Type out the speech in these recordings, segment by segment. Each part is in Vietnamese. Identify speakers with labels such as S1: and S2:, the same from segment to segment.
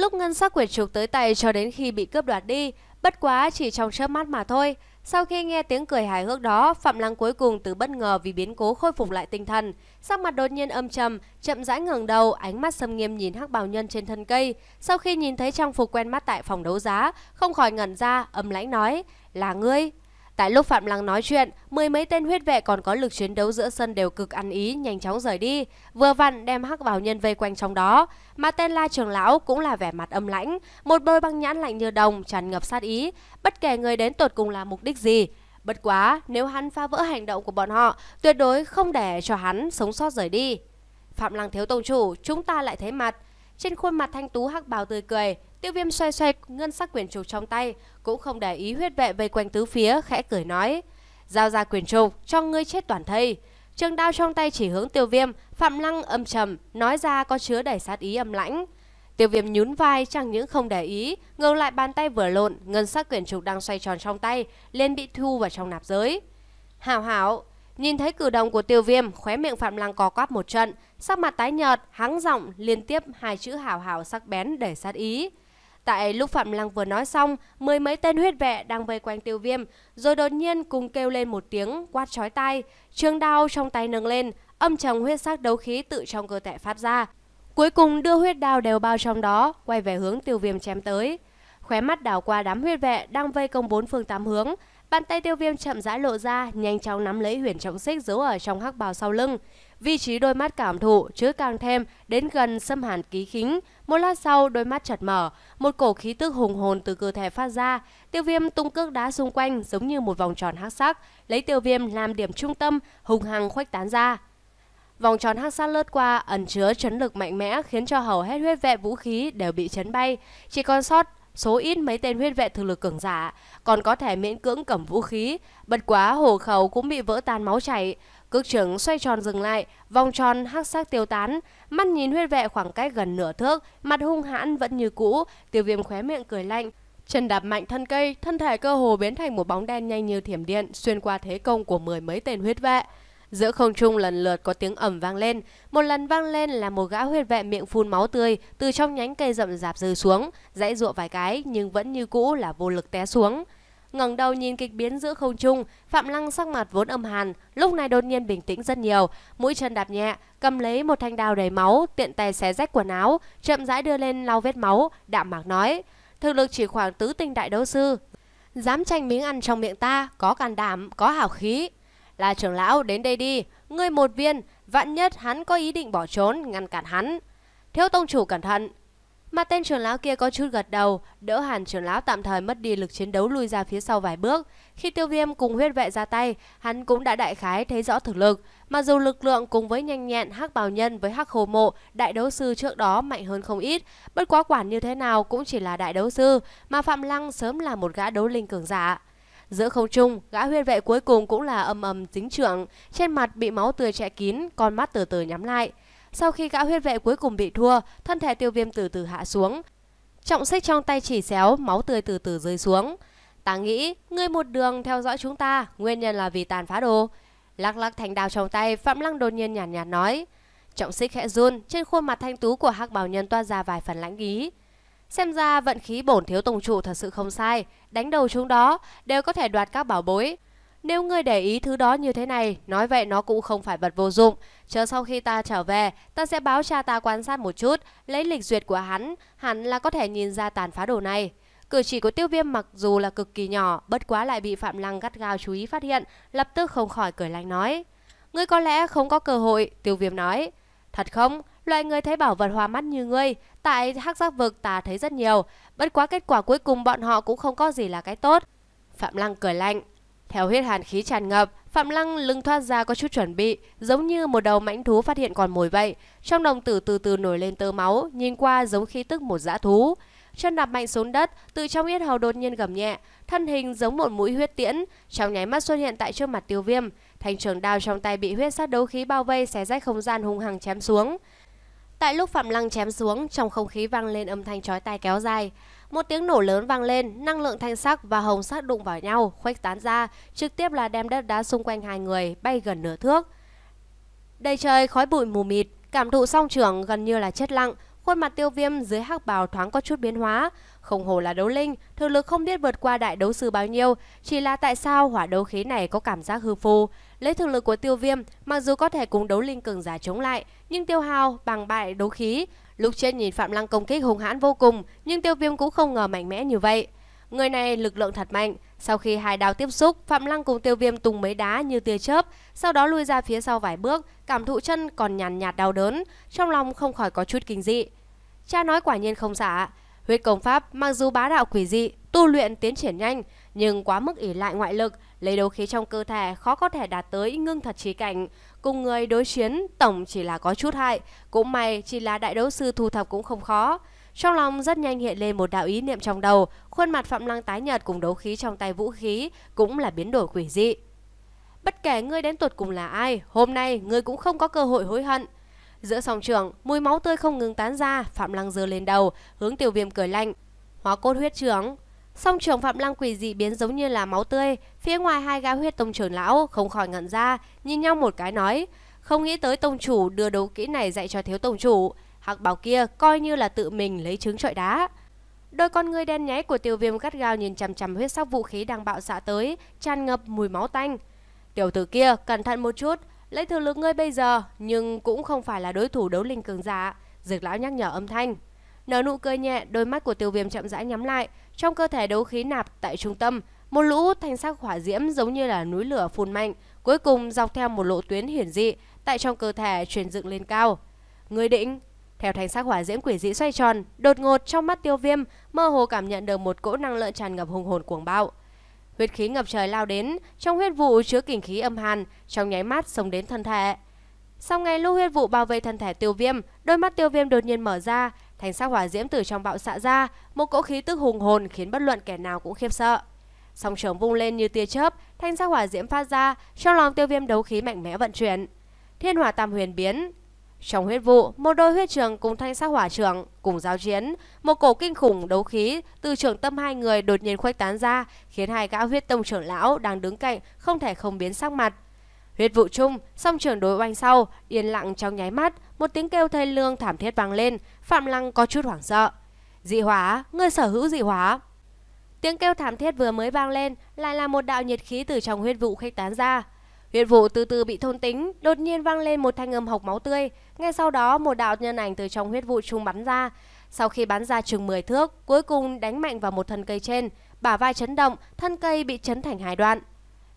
S1: lúc ngân sắc quyển trục tới tay cho đến khi bị cướp đoạt đi, bất quá chỉ trong chớp mắt mà thôi. Sau khi nghe tiếng cười hài hước đó, Phạm Lăng cuối cùng từ bất ngờ vì biến cố khôi phục lại tinh thần, sắc mặt đột nhiên âm trầm, chậm rãi ngẩng đầu, ánh mắt sâm nghiêm nhìn Hắc Bảo Nhân trên thân cây. Sau khi nhìn thấy trang phục quen mắt tại phòng đấu giá, không khỏi ngẩn ra, âm lãnh nói: "Là ngươi?" Tại lúc Phạm Lăng nói chuyện, mười mấy tên huyết vệ còn có lực chiến đấu giữa sân đều cực ăn ý, nhanh chóng rời đi, vừa vặn đem hắc bảo nhân vây quanh trong đó. Mà tên La Trường Lão cũng là vẻ mặt âm lãnh, một đôi băng nhãn lạnh như đồng, tràn ngập sát ý, bất kể người đến tột cùng là mục đích gì. Bất quá, nếu hắn phá vỡ hành động của bọn họ, tuyệt đối không để cho hắn sống sót rời đi. Phạm Lăng Thiếu Tông Chủ, chúng ta lại thấy mặt. Trên khuôn mặt thanh tú hắc bào tươi cười, Tiêu viêm xoay xoay ngân sắc quyền trục trong tay, cũng không để ý huyết vệ vây quanh tứ phía, khẽ cười nói. Giao ra quyền trục, cho ngươi chết toàn thây. Trường đao trong tay chỉ hướng tiêu viêm, phạm lăng âm trầm, nói ra có chứa đầy sát ý âm lãnh. Tiêu viêm nhún vai chẳng những không để ý, ngược lại bàn tay vừa lộn, ngân sắc quyển trục đang xoay tròn trong tay, liền bị thu vào trong nạp giới. Hảo hảo, nhìn thấy cử động của tiêu viêm, khóe miệng Phạm Lăng co quắp một trận, sắc mặt tái nhợt, hắng giọng liên tiếp hai chữ hảo hảo sắc bén để sát ý. Tại lúc Phạm Lăng vừa nói xong, mười mấy tên huyết vệ đang vây quanh tiêu viêm, rồi đột nhiên cùng kêu lên một tiếng, quát chói tai. Trường đao trong tay nâng lên, âm trầm huyết sắc đấu khí tự trong cơ thể phát ra. Cuối cùng đưa huyết đao đều bao trong đó, quay về hướng tiêu viêm chém tới. Khóe mắt đảo qua đám huyết vệ đang vây công bốn phương tám hướng, bàn tay tiêu viêm chậm rãi lộ ra, nhanh chóng nắm lấy huyền trọng xích giấu ở trong hắc bào sau lưng vị trí đôi mắt cảm thụ chứa càng thêm đến gần xâm hàn ký khính. Một lát sau, đôi mắt chật mở, một cổ khí tức hùng hồn từ cơ thể phát ra. Tiêu viêm tung cước đá xung quanh giống như một vòng tròn hắc sắc, lấy tiêu viêm làm điểm trung tâm, hùng hằng khuếch tán ra. Vòng tròn hắc sắc lướt qua ẩn chứa chấn lực mạnh mẽ khiến cho hầu hết huyết vệ vũ khí đều bị chấn bay, chỉ còn sót số ít mấy tên huyết vệ thực lực cường giả, còn có thể miễn cưỡng cầm vũ khí, bật quá hồ khẩu cũng bị vỡ tan máu chảy. Cước trưởng xoay tròn dừng lại, vòng tròn hắc sắc tiêu tán, mắt nhìn huyết vệ khoảng cách gần nửa thước, mặt hung hãn vẫn như cũ, tiêu viêm khóe miệng cười lạnh. Chân đạp mạnh thân cây, thân thể cơ hồ biến thành một bóng đen nhanh như thiểm điện, xuyên qua thế công của mười mấy tên huyết vệ. Giữa không trung lần lượt có tiếng ầm vang lên, một lần vang lên là một gã huyết vệ miệng phun máu tươi từ trong nhánh cây rậm rạp rơi xuống, dãy ruộng vài cái nhưng vẫn như cũ là vô lực té xuống ngẩng đầu nhìn kịch biến giữa không trung, Phạm Lăng sắc mặt vốn âm hàn, lúc này đột nhiên bình tĩnh rất nhiều, mũi chân đạp nhẹ, cầm lấy một thanh đao đầy máu, tiện tay xé rách quần áo, chậm rãi đưa lên lau vết máu, đạm mạc nói: "Thực lực chỉ khoảng tứ tinh đại đấu sư, dám tranh miếng ăn trong miệng ta, có can đảm, có hào khí. Là trưởng lão đến đây đi, ngươi một viên, vạn nhất hắn có ý định bỏ trốn ngăn cản hắn." Thiếu tông chủ cẩn thận, mà tên trưởng lão kia có chút gật đầu, đỡ hàn trưởng lão tạm thời mất đi lực chiến đấu lui ra phía sau vài bước. Khi tiêu viêm cùng huyết vệ ra tay, hắn cũng đã đại khái thấy rõ thực lực. mà dù lực lượng cùng với nhanh nhẹn hắc bào nhân với hắc hồ mộ, đại đấu sư trước đó mạnh hơn không ít. Bất quá quản như thế nào cũng chỉ là đại đấu sư, mà Phạm Lăng sớm là một gã đấu linh cường giả. Giữa không trung, gã huyết vệ cuối cùng cũng là âm ầm dính trượng trên mặt bị máu tươi chẹ kín, con mắt từ từ nhắm lại. Sau khi gã huyết vệ cuối cùng bị thua, thân thể tiêu viêm từ từ hạ xuống. Trọng xích trong tay chỉ xéo, máu tươi từ từ rơi xuống. Ta nghĩ, ngươi một đường theo dõi chúng ta, nguyên nhân là vì tàn phá đồ. Lắc lắc thành đào trong tay, Phạm Lăng đột nhiên nhàn nhạt, nhạt nói. Trọng xích khẽ run, trên khuôn mặt thanh tú của hắc bảo nhân toa ra vài phần lãnh ý. Xem ra vận khí bổn thiếu tùng trụ thật sự không sai, đánh đầu chúng đó đều có thể đoạt các bảo bối. Nếu ngươi để ý thứ đó như thế này, nói vậy nó cũng không phải vật vô dụng. Chờ sau khi ta trở về, ta sẽ báo cha ta quan sát một chút, lấy lịch duyệt của hắn, hắn là có thể nhìn ra tàn phá đồ này. Cử chỉ của tiêu viêm mặc dù là cực kỳ nhỏ, bất quá lại bị Phạm Lăng gắt gao chú ý phát hiện, lập tức không khỏi cười lạnh nói. Ngươi có lẽ không có cơ hội, tiêu viêm nói. Thật không? Loại người thấy bảo vật hoa mắt như ngươi, tại hắc giác vực ta thấy rất nhiều, bất quá kết quả cuối cùng bọn họ cũng không có gì là cái tốt. Phạm Lăng cười lạnh. Theo huyết hàn khí tràn ngập, Phạm Lăng lưng thoát ra có chút chuẩn bị, giống như một đầu mãnh thú phát hiện còn mồi vậy. Trong đồng tử từ từ nổi lên tơ máu, nhìn qua giống khí tức một dã thú. Chân đạp mạnh xuống đất, từ trong yết hầu đột nhiên gầm nhẹ, thân hình giống một mũi huyết tiễn, trong nháy mắt xuất hiện tại trước mặt Tiêu Viêm. Thành trường đao trong tay bị huyết sát đấu khí bao vây xé rách không gian hung hăng chém xuống. Tại lúc Phạm Lăng chém xuống, trong không khí vang lên âm thanh chói tai kéo dài. Một tiếng nổ lớn vang lên, năng lượng thanh sắc và hồng sắc đụng vào nhau, khuếch tán ra, trực tiếp là đem đất đá xung quanh hai người bay gần nửa thước. Đầy trời khói bụi mù mịt, cảm thụ song trưởng gần như là chết lặng, khuôn mặt tiêu viêm dưới hắc bào thoáng có chút biến hóa. Không hồ là đấu linh, thực lực không biết vượt qua đại đấu sư bao nhiêu, chỉ là tại sao hỏa đấu khí này có cảm giác hư phù. Lấy thực lực của tiêu viêm, mặc dù có thể cùng đấu linh cường giả chống lại, nhưng tiêu hao bằng bại đấu khí, Lúc trên nhìn Phạm Lăng công kích hung hãn vô cùng, nhưng tiêu viêm cũng không ngờ mạnh mẽ như vậy. Người này lực lượng thật mạnh, sau khi hai đao tiếp xúc, Phạm Lăng cùng tiêu viêm tung mấy đá như tia chớp, sau đó lui ra phía sau vài bước, cảm thụ chân còn nhàn nhạt đau đớn, trong lòng không khỏi có chút kinh dị. Cha nói quả nhiên không giả, huyết công pháp mặc dù bá đạo quỷ dị, tu luyện tiến triển nhanh, nhưng quá mức ỉ lại ngoại lực, lấy đấu khí trong cơ thể khó có thể đạt tới ngưng thật trí cảnh. Cùng người đối chiến, tổng chỉ là có chút hại, cũng may chỉ là đại đấu sư thu thập cũng không khó. Trong lòng rất nhanh hiện lên một đạo ý niệm trong đầu, khuôn mặt Phạm Lăng tái nhợt cùng đấu khí trong tay vũ khí cũng là biến đổi quỷ dị. Bất kể ngươi đến tuột cùng là ai, hôm nay ngươi cũng không có cơ hội hối hận. Giữa sòng trường, mùi máu tươi không ngừng tán ra, Phạm Lăng giơ lên đầu, hướng Tiểu Viêm cười lạnh. Hóa cốt huyết trưởng, Song trường Phạm Lăng quỷ dị biến giống như là máu tươi, phía ngoài hai gã huyết tông trưởng lão không khỏi ngẩn ra, nhìn nhau một cái nói, không nghĩ tới tông chủ đưa đấu kỹ này dạy cho thiếu tông chủ, hạc bảo kia coi như là tự mình lấy trứng trọi đá. Đôi con người đen nháy của tiêu viêm gắt gao nhìn chằm chằm huyết sắc vũ khí đang bạo xạ tới, tràn ngập mùi máu tanh. Tiểu tử kia, cẩn thận một chút, lấy thực lực ngươi bây giờ, nhưng cũng không phải là đối thủ đấu linh cường giả, dược lão nhắc nhở âm thanh. Nở nụ cười nhẹ, đôi mắt của tiêu viêm chậm rãi nhắm lại. Trong cơ thể đấu khí nạp tại trung tâm, một lũ hút thanh sắc hỏa diễm giống như là núi lửa phun mạnh, cuối cùng dọc theo một lộ tuyến hiển dị, tại trong cơ thể truyền dựng lên cao. Người định, theo thanh sắc hỏa diễm quỷ dị xoay tròn, đột ngột trong mắt tiêu viêm, mơ hồ cảm nhận được một cỗ năng lượng tràn ngập hùng hồn cuồng bạo. Huyết khí ngập trời lao đến, trong huyết vụ chứa kình khí âm hàn, trong nháy mắt sống đến thân thể. Sau ngày lưu huyết vụ bao vây thân thể tiêu viêm, đôi mắt tiêu viêm đột nhiên mở ra, Thanh sắc hỏa diễm từ trong bạo xạ ra, một cỗ khí tức hùng hồn khiến bất luận kẻ nào cũng khiếp sợ. Song trường vung lên như tia chớp, thanh sắc hỏa diễm phát ra, trong lòng tiêu viêm đấu khí mạnh mẽ vận chuyển. Thiên hỏa tam huyền biến. Trong huyết vụ, một đôi huyết trường cùng thanh sắc hỏa trường cùng giao chiến, một cổ kinh khủng đấu khí từ trường tâm hai người đột nhiên khuếch tán ra, khiến hai gã huyết tông trưởng lão đang đứng cạnh không thể không biến sắc mặt. Huyết vụ chung, song trường đối oanh sau, yên lặng trong nháy mắt, một tiếng kêu thê lương thảm thiết vang lên, Phạm Lăng có chút hoảng sợ. Dị hóa, ngươi sở hữu dị hóa. Tiếng kêu thảm thiết vừa mới vang lên, lại là một đạo nhiệt khí từ trong huyết vụ khuếch tán ra. Huyết vụ từ từ bị thôn tính, đột nhiên vang lên một thanh âm hộc máu tươi, ngay sau đó một đạo nhân ảnh từ trong huyết vụ chung bắn ra. Sau khi bắn ra chừng 10 thước, cuối cùng đánh mạnh vào một thân cây trên, bả vai chấn động, thân cây bị chấn thành hai đoạn.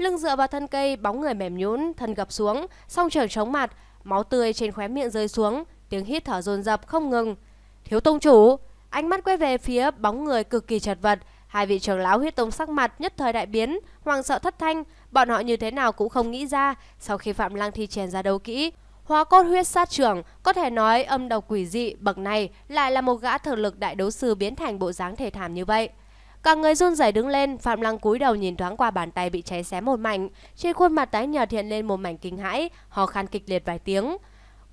S1: Lưng dựa vào thân cây, bóng người mềm nhũn, thân gập xuống, song trường chống mặt, máu tươi trên khóe miệng rơi xuống, tiếng hít thở dồn dập không ngừng. Thiếu tông chủ, ánh mắt quay về phía bóng người cực kỳ chật vật, hai vị trưởng lão huyết tông sắc mặt nhất thời đại biến, hoàng sợ thất thanh, bọn họ như thế nào cũng không nghĩ ra, sau khi Phạm Lang thi chèn ra đấu kỹ, Hóa cốt huyết sát trưởng, có thể nói âm độc quỷ dị bậc này lại là một gã thực lực đại đấu sư biến thành bộ dáng thể thảm như vậy. Cả người run rẩy đứng lên, Phạm Lăng cúi đầu nhìn thoáng qua bàn tay bị cháy xém một mảnh, trên khuôn mặt tái nhợt hiện lên một mảnh kinh hãi, ho khan kịch liệt vài tiếng.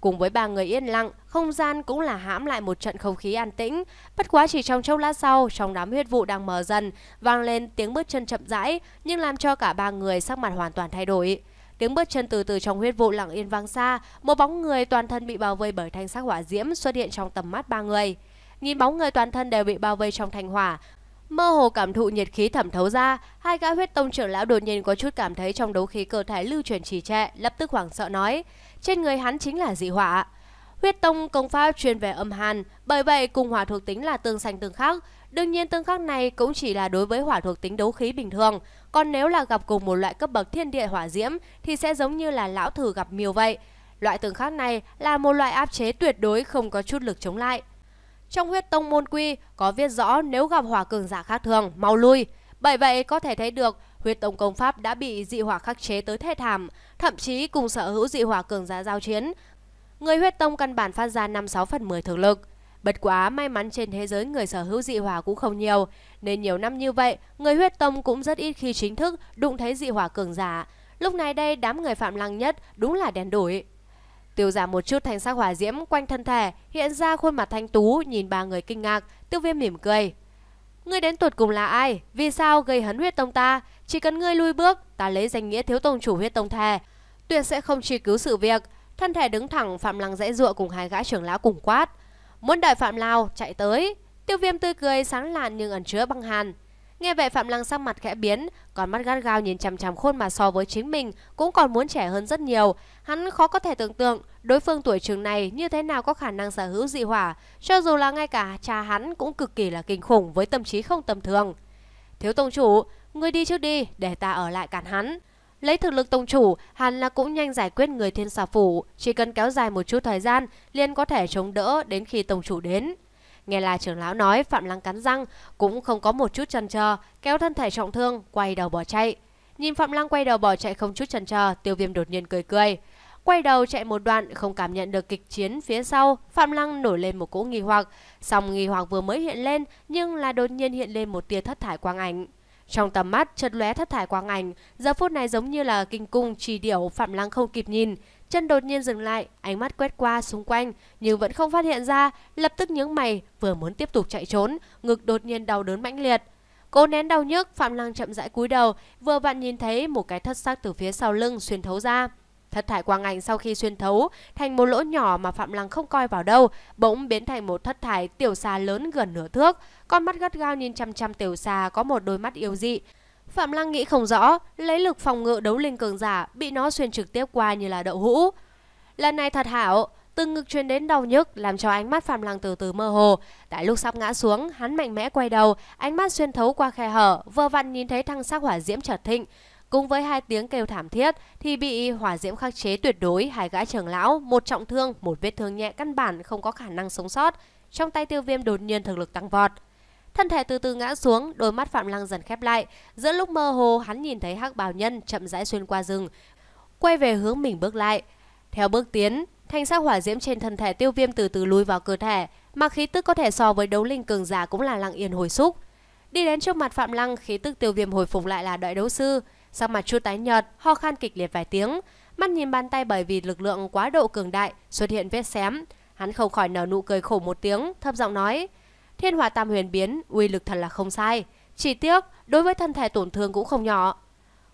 S1: Cùng với ba người yên lặng, không gian cũng là hãm lại một trận không khí an tĩnh. Bất quá chỉ trong chốc lát sau, trong đám huyết vụ đang mờ dần, vang lên tiếng bước chân chậm rãi, nhưng làm cho cả ba người sắc mặt hoàn toàn thay đổi. Tiếng bước chân từ từ trong huyết vụ lặng yên vang xa, một bóng người toàn thân bị bao vây bởi thanh sắc hỏa diễm xuất hiện trong tầm mắt ba người. Nhìn bóng người toàn thân đều bị bao vây trong thành hỏa, Mơ hồ cảm thụ nhiệt khí thẩm thấu ra, hai gã huyết tông trưởng lão đột nhiên có chút cảm thấy trong đấu khí cơ thể lưu chuyển trì trệ, lập tức hoảng sợ nói, trên người hắn chính là dị hỏa. Huyết tông công pháp chuyên về âm hàn, bởi vậy cùng hỏa thuộc tính là tương sanh tương khắc. Đương nhiên tương khắc này cũng chỉ là đối với hỏa thuộc tính đấu khí bình thường, còn nếu là gặp cùng một loại cấp bậc thiên địa hỏa diễm thì sẽ giống như là lão thử gặp miêu vậy. Loại tương khắc này là một loại áp chế tuyệt đối không có chút lực chống lại. Trong huyết tông môn quy có viết rõ nếu gặp hỏa cường giả khác thường, mau lui. Bởi vậy có thể thấy được huyết tông công pháp đã bị dị hỏa khắc chế tới thê thảm, thậm chí cùng sở hữu dị hỏa cường giả giao chiến. Người huyết tông căn bản phát ra 56 phần 10 thường lực. Bất quá may mắn trên thế giới người sở hữu dị hỏa cũng không nhiều, nên nhiều năm như vậy, người huyết tông cũng rất ít khi chính thức đụng thấy dị hỏa cường giả. Lúc này đây đám người phạm lăng nhất đúng là đèn đuổi. Tiêu giảm một chút thành sắc hỏa diễm quanh thân thể, hiện ra khuôn mặt thanh tú, nhìn ba người kinh ngạc, tiêu viêm mỉm cười. Ngươi đến tuột cùng là ai? Vì sao gây hấn huyết tông ta? Chỉ cần ngươi lui bước, ta lấy danh nghĩa thiếu tông chủ huyết tông thề. Tuyệt sẽ không truy cứu sự việc. Thân thể đứng thẳng Phạm Lăng dãy ruộng cùng hai gã trưởng lão cùng quát. Muốn đợi Phạm Lao, chạy tới. Tiêu viêm tươi cười sáng lạn nhưng ẩn chứa băng hàn. Nghe vậy Phạm Lăng sắc mặt khẽ biến, còn mắt gắt gao nhìn chằm chằm khuôn mà so với chính mình cũng còn muốn trẻ hơn rất nhiều. Hắn khó có thể tưởng tượng đối phương tuổi trường này như thế nào có khả năng sở hữu dị hỏa, cho dù là ngay cả cha hắn cũng cực kỳ là kinh khủng với tâm trí không tầm thường. Thiếu tông chủ, ngươi đi trước đi, để ta ở lại cản hắn. Lấy thực lực tông chủ, hắn là cũng nhanh giải quyết người thiên xà phủ, chỉ cần kéo dài một chút thời gian, liền có thể chống đỡ đến khi tông chủ đến. Nghe là trưởng lão nói Phạm Lăng cắn răng, cũng không có một chút chần chờ, kéo thân thể trọng thương, quay đầu bỏ chạy. Nhìn Phạm Lăng quay đầu bỏ chạy không chút chần chờ, tiêu viêm đột nhiên cười cười. Quay đầu chạy một đoạn, không cảm nhận được kịch chiến phía sau, Phạm Lăng nổi lên một cỗ nghi hoặc. Song nghi hoặc vừa mới hiện lên, nhưng là đột nhiên hiện lên một tia thất thải quang ảnh. Trong tầm mắt chợt lóe thất thải quang ảnh, giờ phút này giống như là kinh cung trì điểu Phạm Lăng không kịp nhìn, chân đột nhiên dừng lại, ánh mắt quét qua xung quanh, nhưng vẫn không phát hiện ra, lập tức nhướng mày, vừa muốn tiếp tục chạy trốn, ngực đột nhiên đau đớn mãnh liệt. cố nén đau nhức, Phạm Lăng chậm rãi cúi đầu, vừa vặn nhìn thấy một cái thất sắc từ phía sau lưng xuyên thấu ra. Thất thải quang ảnh sau khi xuyên thấu thành một lỗ nhỏ mà Phạm Lăng không coi vào đâu, bỗng biến thành một thất thải tiểu xà lớn gần nửa thước. Con mắt gắt gao nhìn chăm chăm tiểu xà có một đôi mắt yêu dị, Phạm Lăng nghĩ không rõ, lấy lực phòng ngự đấu linh cường giả bị nó xuyên trực tiếp qua như là đậu hũ. Lần này thật hảo, từng ngực truyền đến đau nhức làm cho ánh mắt Phạm Lăng từ từ mơ hồ. Tại lúc sắp ngã xuống, hắn mạnh mẽ quay đầu, ánh mắt xuyên thấu qua khe hở, vừa vặn nhìn thấy thăng sắc hỏa diễm chợt thịnh. Cùng với hai tiếng kêu thảm thiết thì bị hỏa diễm khắc chế tuyệt đối hai gã trưởng lão, một trọng thương, một vết thương nhẹ căn bản không có khả năng sống sót. Trong tay tiêu viêm đột nhiên thực lực tăng vọt. Thân thể từ từ ngã xuống, đôi mắt Phạm Lăng dần khép lại. Giữa lúc mơ hồ, hắn nhìn thấy hắc bào nhân chậm rãi xuyên qua rừng, quay về hướng mình bước lại. Theo bước tiến, thanh sắc hỏa diễm trên thân thể tiêu viêm từ từ lùi vào cơ thể, mà khí tức có thể so với đấu linh cường giả cũng là lặng yên hồi xúc. Đi đến trước mặt Phạm Lăng, khí tức tiêu viêm hồi phục lại là đại đấu sư. Sắc mặt chu tái nhợt, ho khan kịch liệt vài tiếng, mắt nhìn bàn tay bởi vì lực lượng quá độ cường đại xuất hiện vết xém. Hắn không khỏi nở nụ cười khổ một tiếng, thấp giọng nói: Thiên hỏa tam huyền biến, uy lực thật là không sai. Chỉ tiếc, đối với thân thể tổn thương cũng không nhỏ.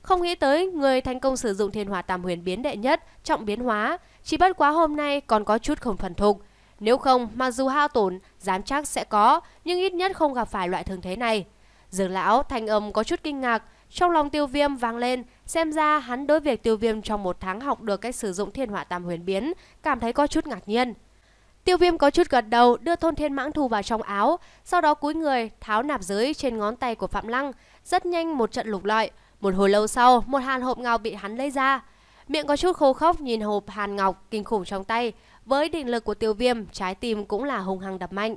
S1: Không nghĩ tới, người thành công sử dụng thiên hỏa tam huyền biến đệ nhất, trọng biến hóa, chỉ bất quá hôm nay còn có chút không thuần thục. Nếu không, mặc dù hao tổn, dám chắc sẽ có, nhưng ít nhất không gặp phải loại thương thế này. Dường lão, thanh âm có chút kinh ngạc, trong lòng tiêu viêm vang lên, xem ra hắn đối việc tiêu viêm trong một tháng học được cách sử dụng thiên hỏa tam huyền biến, cảm thấy có chút ngạc nhiên. Tiêu viêm có chút gật đầu đưa thôn thiên mãng thu vào trong áo, sau đó cúi người tháo nạp dưới trên ngón tay của Phạm Lăng, rất nhanh một trận lục lọi. Một hồi lâu sau, một hàn hộp ngọc bị hắn lấy ra. Miệng có chút khô khóc nhìn hộp hàn ngọc kinh khủng trong tay, với định lực của tiêu viêm, trái tim cũng là hùng hăng đập mạnh.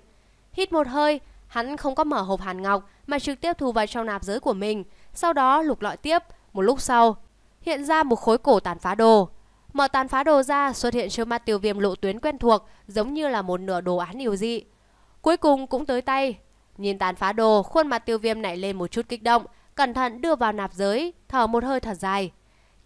S1: Hít một hơi, hắn không có mở hộp hàn ngọc mà trực tiếp thu vào trong nạp giới của mình, sau đó lục lọi tiếp, một lúc sau, hiện ra một khối cổ tàn phá đồ. Mở tàn phá đồ ra xuất hiện trước mặt tiêu viêm lộ tuyến quen thuộc giống như là một nửa đồ án điều dị. Cuối cùng cũng tới tay. Nhìn tàn phá đồ, khuôn mặt tiêu viêm nảy lên một chút kích động, cẩn thận đưa vào nạp giới, thở một hơi thật dài.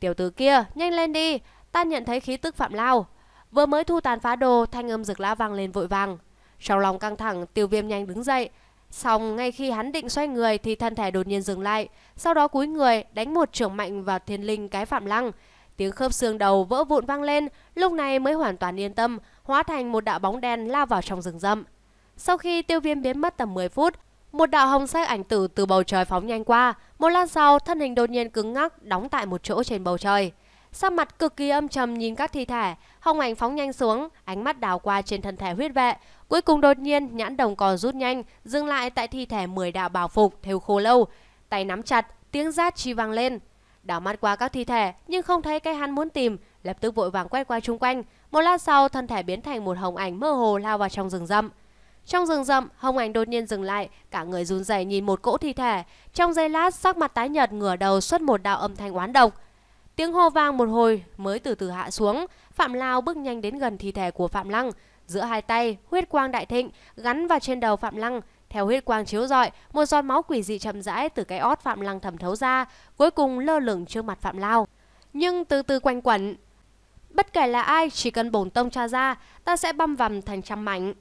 S1: Tiểu tử kia, nhanh lên đi, ta nhận thấy khí tức phạm lao. Vừa mới thu tàn phá đồ, thanh âm rực lá vang lên vội vàng. Trong lòng căng thẳng, tiêu viêm nhanh đứng dậy. Xong ngay khi hắn định xoay người thì thân thể đột nhiên dừng lại, sau đó cúi người đánh một trưởng mạnh vào thiên linh cái phạm lăng, Tiếng khớp xương đầu vỡ vụn vang lên, lúc này mới hoàn toàn yên tâm, hóa thành một đạo bóng đen lao vào trong rừng rậm. Sau khi tiêu viêm biến mất tầm 10 phút, một đạo hồng sắc ảnh tử từ bầu trời phóng nhanh qua, một lát sau thân hình đột nhiên cứng ngắc đóng tại một chỗ trên bầu trời. Sắc mặt cực kỳ âm trầm nhìn các thi thể, hồng ảnh phóng nhanh xuống, ánh mắt đào qua trên thân thể huyết vệ, cuối cùng đột nhiên nhãn đồng cò rút nhanh, dừng lại tại thi thể 10 đạo bảo phục theo khô lâu, tay nắm chặt, tiếng rát chi vang lên, Đảo mắt qua các thi thể nhưng không thấy cái hắn muốn tìm, lập tức vội vàng quét qua chung quanh. Một lát sau, thân thể biến thành một hồng ảnh mơ hồ lao vào trong rừng rậm. Trong rừng rậm, hồng ảnh đột nhiên dừng lại, cả người run rẩy nhìn một cỗ thi thể. Trong giây lát, sắc mặt tái nhợt ngửa đầu xuất một đạo âm thanh oán độc. Tiếng hô vang một hồi mới từ từ hạ xuống, Phạm Lao bước nhanh đến gần thi thể của Phạm Lăng. Giữa hai tay, huyết quang đại thịnh, gắn vào trên đầu Phạm Lăng, theo huyết quang chiếu rọi, một giọt máu quỷ dị chậm rãi từ cái ót Phạm Lăng thẩm thấu ra, cuối cùng lơ lửng trước mặt Phạm Lao. Nhưng từ từ quanh quẩn, bất kể là ai chỉ cần bổn tông tra ra, ta sẽ băm vằm thành trăm mảnh.